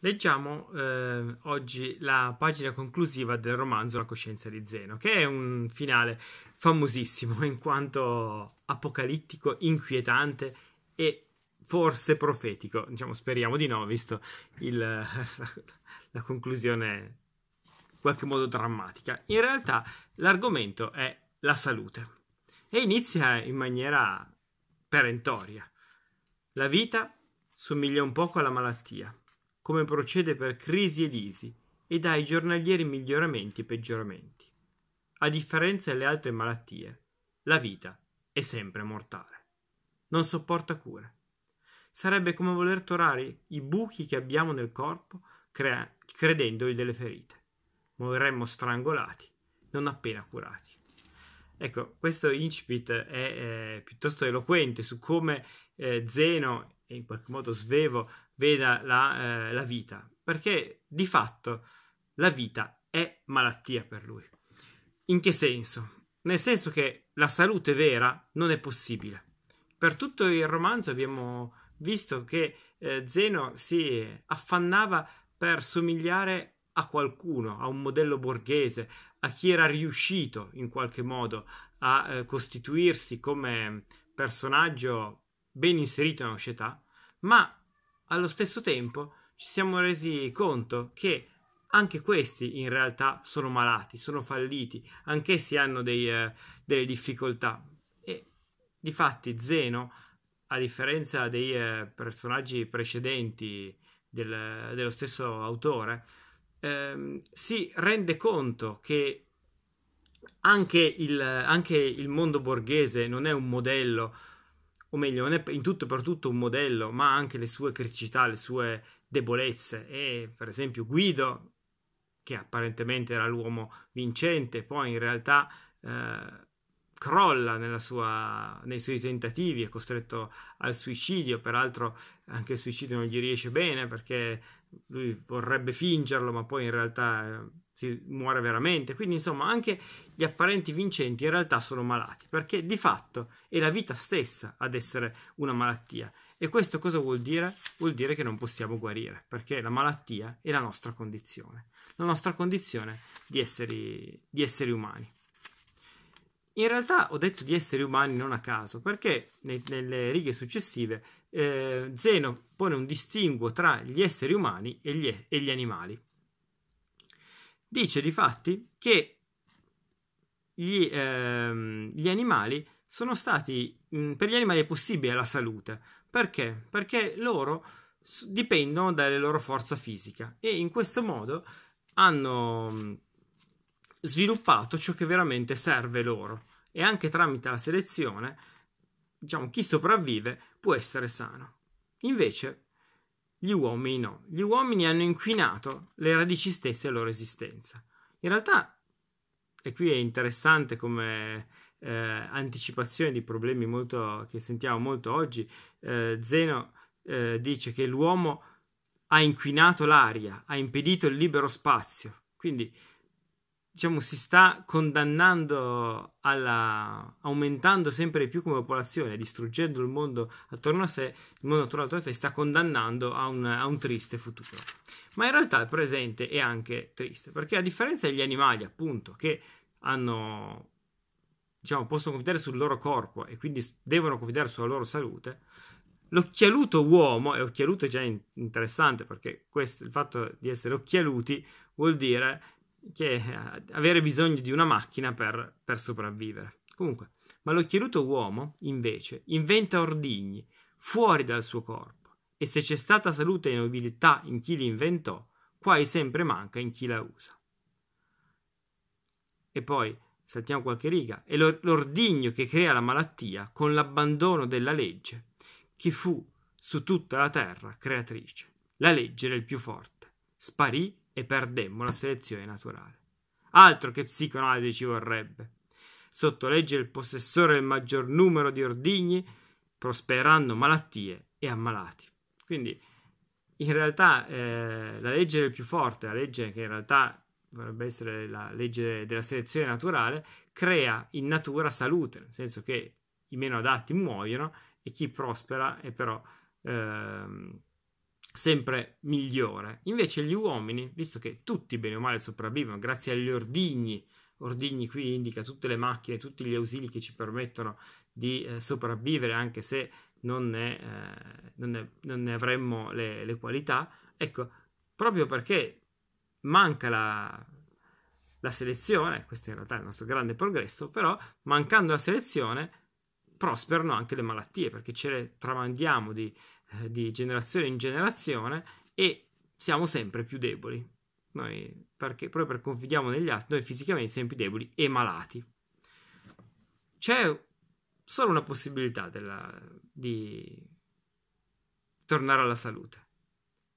Leggiamo eh, oggi la pagina conclusiva del romanzo La coscienza di Zeno, che è un finale famosissimo in quanto apocalittico, inquietante e forse profetico. Diciamo, speriamo di no, visto il, la, la conclusione in qualche modo drammatica. In realtà l'argomento è la salute e inizia in maniera perentoria. La vita somiglia un poco alla malattia come procede per crisi e lisi e dà ai giornalieri miglioramenti e peggioramenti. A differenza delle altre malattie, la vita è sempre mortale. Non sopporta cure. Sarebbe come voler torare i buchi che abbiamo nel corpo crea- credendoli delle ferite. Moriremmo strangolati, non appena curati. Ecco, questo incipit è eh, piuttosto eloquente su come eh, Zeno e in qualche modo svevo veda la, eh, la vita, perché di fatto la vita è malattia per lui. In che senso? Nel senso che la salute vera non è possibile. Per tutto il romanzo abbiamo visto che eh, Zeno si affannava per somigliare a qualcuno, a un modello borghese, a chi era riuscito in qualche modo a eh, costituirsi come personaggio ben inserito nella società, ma allo stesso tempo ci siamo resi conto che anche questi in realtà sono malati, sono falliti, anch'essi hanno dei, eh, delle difficoltà. E difatti Zeno, a differenza dei eh, personaggi precedenti del, dello stesso autore, ehm, si rende conto che anche il, anche il mondo borghese non è un modello o meglio, non è in tutto e per tutto un modello, ma ha anche le sue criticità, le sue debolezze. E per esempio Guido, che apparentemente era l'uomo vincente, poi in realtà eh, crolla sua, nei suoi tentativi, è costretto al suicidio, peraltro anche il suicidio non gli riesce bene perché lui vorrebbe fingerlo, ma poi in realtà... Eh, si muore veramente. Quindi, insomma, anche gli apparenti vincenti in realtà sono malati, perché di fatto è la vita stessa ad essere una malattia. E questo cosa vuol dire? Vuol dire che non possiamo guarire, perché la malattia è la nostra condizione, la nostra condizione di esseri, di esseri umani. In realtà ho detto di esseri umani non a caso, perché ne, nelle righe successive eh, Zeno pone un distinguo tra gli esseri umani e gli, e gli animali dice di fatti che gli, ehm, gli animali sono stati, mh, per gli animali è possibile la salute. Perché? Perché loro dipendono dalla loro forza fisica e in questo modo hanno sviluppato ciò che veramente serve loro e anche tramite la selezione, diciamo, chi sopravvive può essere sano. Invece, gli uomini no. Gli uomini hanno inquinato le radici stesse della loro esistenza. In realtà, e qui è interessante come eh, anticipazione di problemi molto, che sentiamo molto oggi, eh, Zeno eh, dice che l'uomo ha inquinato l'aria, ha impedito il libero spazio. Quindi diciamo, si sta condannando alla... aumentando sempre di più come popolazione, distruggendo il mondo attorno a sé, il mondo attorno a sé si sta condannando a un, a un, triste futuro. Ma in realtà il presente è anche triste, perché a differenza degli animali, appunto, che hanno, diciamo, possono confidare sul loro corpo e quindi devono confidare sulla loro salute, L'occhialuto uomo, e occhialuto è già interessante perché questo, il fatto di essere occhialuti vuol dire che eh, avere bisogno di una macchina per, per sopravvivere. Comunque, ma l'occhieruto uomo, invece, inventa ordigni fuori dal suo corpo. E se c'è stata salute e nobiltà in chi li inventò, quasi sempre manca in chi la usa. E poi saltiamo qualche riga, è l'ordigno che crea la malattia con l'abbandono della legge, che fu su tutta la terra creatrice. La legge del più forte. Sparì e perdemmo la selezione naturale. Altro che psicoanalisi ci vorrebbe. Sotto legge il possessore del maggior numero di ordigni prosperando malattie e ammalati. Quindi in realtà eh, la legge del più forte, la legge che in realtà dovrebbe essere la legge della selezione naturale, crea in natura salute, nel senso che i meno adatti muoiono e chi prospera è però ehm, sempre migliore. Invece gli uomini, visto che tutti bene o male sopravvivono grazie agli ordigni, ordigni qui indica tutte le macchine, tutti gli ausili che ci permettono di eh, sopravvivere anche se non ne, eh, non ne, non ne avremmo le, le, qualità, ecco, proprio perché manca la, la selezione, questo in realtà è il nostro grande progresso, però mancando la selezione prosperano anche le malattie perché ce le tramandiamo di, eh, di generazione in generazione e siamo sempre più deboli. Noi, perché proprio perché confidiamo negli altri, noi fisicamente siamo più deboli e malati. C'è solo una possibilità della, di tornare alla salute.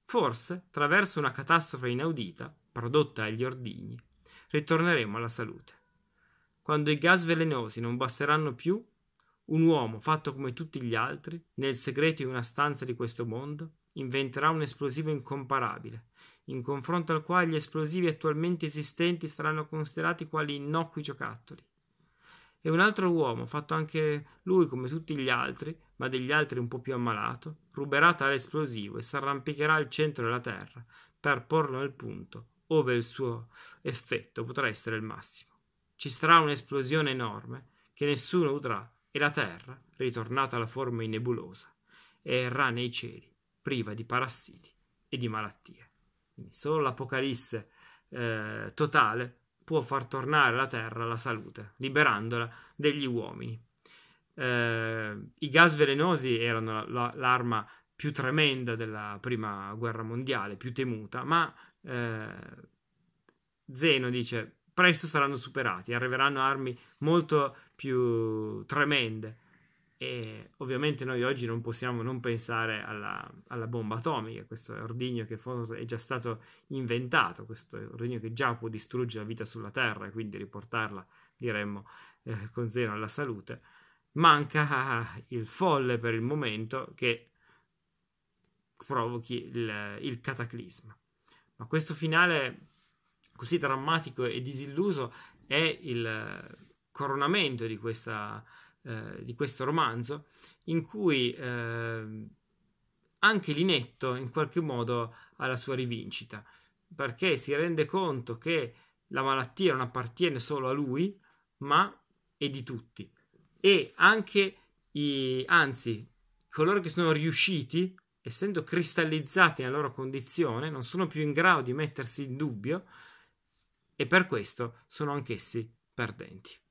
Forse, attraverso una catastrofe inaudita, prodotta agli ordigni, ritorneremo alla salute. Quando i gas velenosi non basteranno più, un uomo, fatto come tutti gli altri, nel segreto di una stanza di questo mondo, inventerà un esplosivo incomparabile, in confronto al quale gli esplosivi attualmente esistenti saranno considerati quali innocui giocattoli. E un altro uomo, fatto anche lui come tutti gli altri, ma degli altri un po' più ammalato, ruberà tale esplosivo e si arrampicherà al centro della Terra per porlo al punto, ove il suo effetto potrà essere il massimo. Ci sarà un'esplosione enorme che nessuno udrà e la Terra, ritornata alla forma in nebulosa, errà nei cieli, priva di parassiti e di malattie. Quindi solo l'apocalisse eh, totale può far tornare la Terra alla salute, liberandola degli uomini. Eh, I gas velenosi erano la, la, l'arma più tremenda della prima guerra mondiale, più temuta, ma eh, Zeno dice presto saranno superati, arriveranno armi molto più tremende. E ovviamente noi oggi non possiamo non pensare alla, alla bomba atomica, questo ordigno che è già stato inventato, questo ordigno che già può distruggere la vita sulla Terra e quindi riportarla, diremmo, eh, con zero alla salute. Manca il folle per il momento che provochi il, il cataclisma. Ma questo finale così drammatico e disilluso è il coronamento di, questa, eh, di questo romanzo, in cui eh, anche Linetto in qualche modo ha la sua rivincita, perché si rende conto che la malattia non appartiene solo a lui, ma è di tutti. E anche i, anzi, coloro che sono riusciti, essendo cristallizzati nella loro condizione, non sono più in grado di mettersi in dubbio e per questo sono anch'essi perdenti.